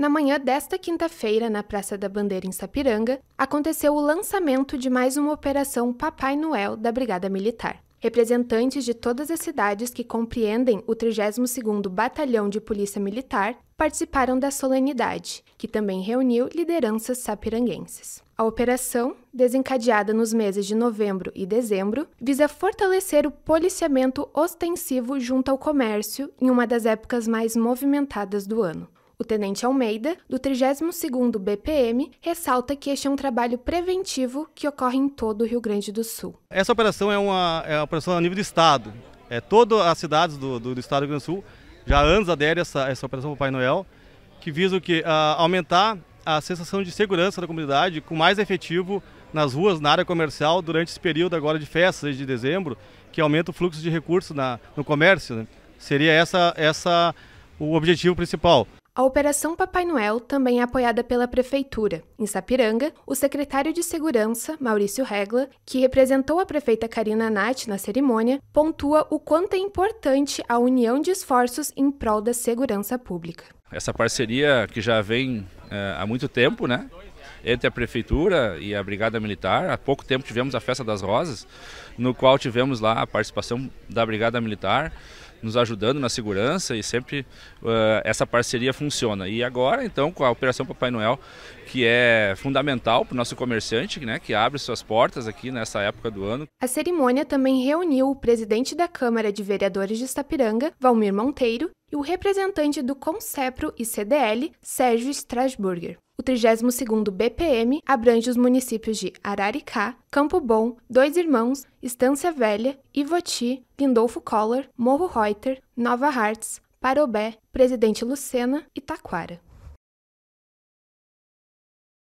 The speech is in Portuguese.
Na manhã desta quinta-feira, na Praça da Bandeira, em Sapiranga, aconteceu o lançamento de mais uma operação Papai Noel da Brigada Militar. Representantes de todas as cidades que compreendem o 32º Batalhão de Polícia Militar participaram da solenidade, que também reuniu lideranças sapiranguenses. A operação, desencadeada nos meses de novembro e dezembro, visa fortalecer o policiamento ostensivo junto ao comércio em uma das épocas mais movimentadas do ano. O tenente Almeida, do 32º BPM, ressalta que este é um trabalho preventivo que ocorre em todo o Rio Grande do Sul. Essa operação é uma, é uma operação a nível do Estado. É, todas as cidades do, do, do Estado do Rio Grande do Sul já anos aderem a essa, essa operação Papai Noel, que visa o que, a, aumentar a sensação de segurança da comunidade com mais efetivo nas ruas, na área comercial, durante esse período agora de festas de dezembro, que aumenta o fluxo de recursos na, no comércio. Né? Seria essa, essa o objetivo principal. A Operação Papai Noel também é apoiada pela Prefeitura. Em Sapiranga, o secretário de Segurança, Maurício Regla, que representou a prefeita Karina Nath na cerimônia, pontua o quanto é importante a união de esforços em prol da segurança pública. Essa parceria que já vem é, há muito tempo, né? entre a prefeitura e a brigada militar. Há pouco tempo tivemos a festa das rosas, no qual tivemos lá a participação da brigada militar, nos ajudando na segurança e sempre uh, essa parceria funciona. E agora, então, com a Operação Papai Noel, que é fundamental para o nosso comerciante, né, que abre suas portas aqui nessa época do ano. A cerimônia também reuniu o presidente da Câmara de Vereadores de Estapiranga, Valmir Monteiro, e o representante do Concepro e CDL, Sérgio Strasburger. O 32º BPM abrange os municípios de Araricá, Campo Bom, Dois Irmãos, Estância Velha, Ivoti, Lindolfo Collor, Morro Reuter, Nova Hartz, Parobé, Presidente Lucena e Taquara.